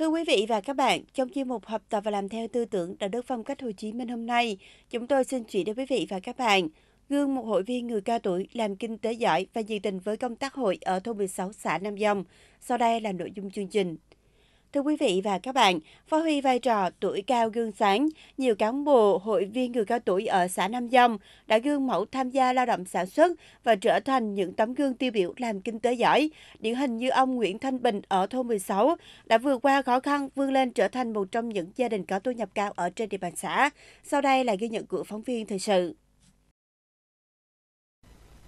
Thưa quý vị và các bạn, trong chuyên mục học tập và làm theo tư tưởng đạo đức phong cách Hồ Chí Minh hôm nay, chúng tôi xin chuyển đến quý vị và các bạn gương một hội viên người cao tuổi làm kinh tế giỏi và nhiệt tình với công tác hội ở thôn 16 xã Nam Dông. Sau đây là nội dung chương trình. Thưa quý vị và các bạn, phát huy vai trò tuổi cao gương sáng, nhiều cán bộ, hội viên người cao tuổi ở xã Nam Dông đã gương mẫu tham gia lao động sản xuất và trở thành những tấm gương tiêu biểu làm kinh tế giỏi. Điển hình như ông Nguyễn Thanh Bình ở thôn 16 đã vượt qua khó khăn vươn lên trở thành một trong những gia đình có thu nhập cao ở trên địa bàn xã. Sau đây là ghi nhận của phóng viên thời sự.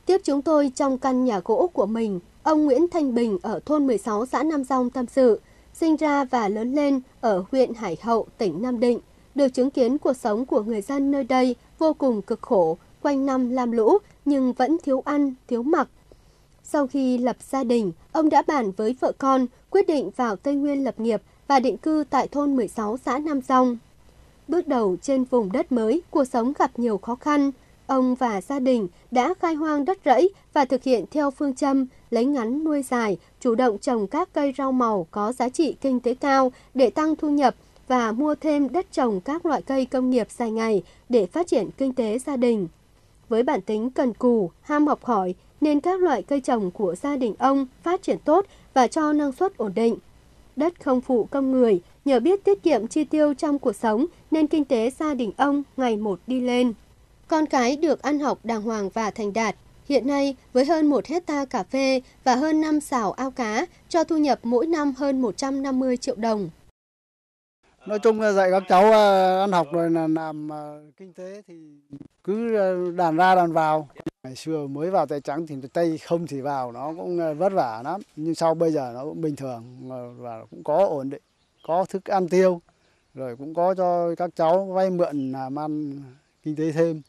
Tiếp chúng tôi trong căn nhà gỗ của mình, ông Nguyễn Thanh Bình ở thôn 16 xã Nam Dông tâm sự – sinh ra và lớn lên ở huyện Hải Hậu, tỉnh Nam Định, được chứng kiến cuộc sống của người dân nơi đây vô cùng cực khổ, quanh năm lam lũ nhưng vẫn thiếu ăn, thiếu mặc. Sau khi lập gia đình, ông đã bàn với vợ con quyết định vào Tây Nguyên lập nghiệp và định cư tại thôn 16 xã Nam Dòng. Bước đầu trên vùng đất mới, cuộc sống gặp nhiều khó khăn, Ông và gia đình đã khai hoang đất rẫy và thực hiện theo phương châm lấy ngắn nuôi dài, chủ động trồng các cây rau màu có giá trị kinh tế cao để tăng thu nhập và mua thêm đất trồng các loại cây công nghiệp dài ngày để phát triển kinh tế gia đình. Với bản tính cần cù, ham học hỏi nên các loại cây trồng của gia đình ông phát triển tốt và cho năng suất ổn định. Đất không phụ công người, nhờ biết tiết kiệm chi tiêu trong cuộc sống nên kinh tế gia đình ông ngày một đi lên. Con cái được ăn học đàng hoàng và thành đạt. Hiện nay, với hơn 1 hecta cà phê và hơn 5 xào ao cá, cho thu nhập mỗi năm hơn 150 triệu đồng. Nói chung là dạy các cháu à, ăn học rồi là làm à, kinh tế thì cứ à, đàn ra đàn vào. Ngày xưa mới vào tay trắng thì tay không thì vào nó cũng vất vả lắm. Nhưng sau bây giờ nó cũng bình thường và cũng có ổn định, có thức ăn tiêu. Rồi cũng có cho các cháu vay mượn làm ăn kinh tế thêm.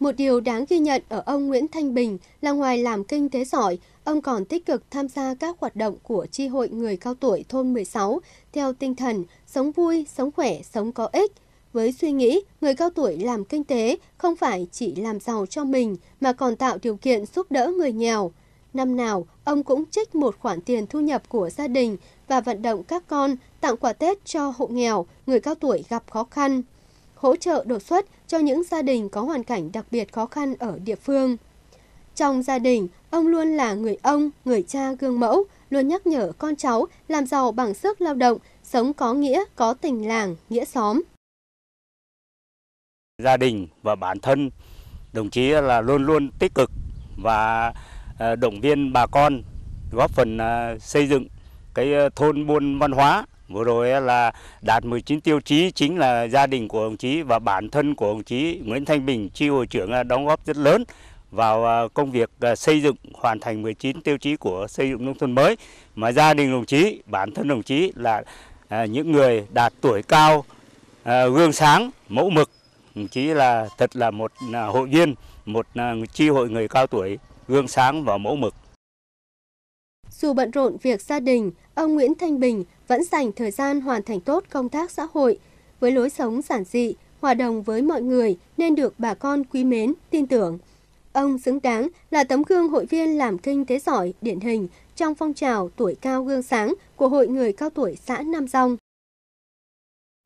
Một điều đáng ghi nhận ở ông Nguyễn Thanh Bình là ngoài làm kinh tế giỏi, ông còn tích cực tham gia các hoạt động của Tri hội người cao tuổi thôn 16 theo tinh thần sống vui, sống khỏe, sống có ích. Với suy nghĩ, người cao tuổi làm kinh tế không phải chỉ làm giàu cho mình mà còn tạo điều kiện giúp đỡ người nghèo. Năm nào, ông cũng trích một khoản tiền thu nhập của gia đình và vận động các con tặng quà Tết cho hộ nghèo, người cao tuổi gặp khó khăn hỗ trợ đột xuất cho những gia đình có hoàn cảnh đặc biệt khó khăn ở địa phương. Trong gia đình, ông luôn là người ông, người cha gương mẫu, luôn nhắc nhở con cháu làm giàu bằng sức lao động, sống có nghĩa, có tình làng, nghĩa xóm. Gia đình và bản thân đồng chí là luôn luôn tích cực và ờ, động viên bà con góp phần ờ, xây dựng cái ờ, thôn buôn văn hóa Vừa rồi là đạt 19 tiêu chí chính là gia đình của đồng chí và bản thân của đồng chí Nguyễn Thanh Bình, chi hội trưởng à, đóng góp rất lớn vào à, công việc à, xây dựng hoàn thành 19 tiêu chí của xây dựng nông thôn mới mà gia đình đồng chí, bản thân đồng chí là những người đạt tuổi cao, gương sáng, mẫu mực. Đồng chí là thật là một hội viên, một chi hội người cao tuổi, gương sáng và mẫu mực. Dù bận rộn việc gia đình, ông Nguyễn Thanh Bình vẫn dành thời gian hoàn thành tốt công tác xã hội. Với lối sống giản dị, hòa đồng với mọi người nên được bà con quý mến, tin tưởng. Ông xứng đáng là tấm gương hội viên làm kinh tế giỏi điển hình trong phong trào tuổi cao gương sáng của Hội người cao tuổi xã Nam Dòng.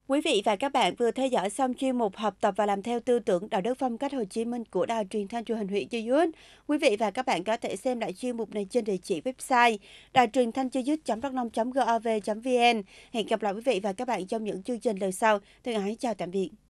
Quý vị và các bạn vừa theo dõi xong chuyên mục học tập và làm theo tư tưởng đạo đức phong cách Hồ Chí Minh của Đài truyền thanh truyền hình huyện Chư Dứt. Quý vị và các bạn có thể xem lại chuyên mục này trên địa chỉ website đài truyền thanh chư dứt đắk gov vn Hẹn gặp lại quý vị và các bạn trong những chương trình lần sau. Thân ái chào tạm biệt.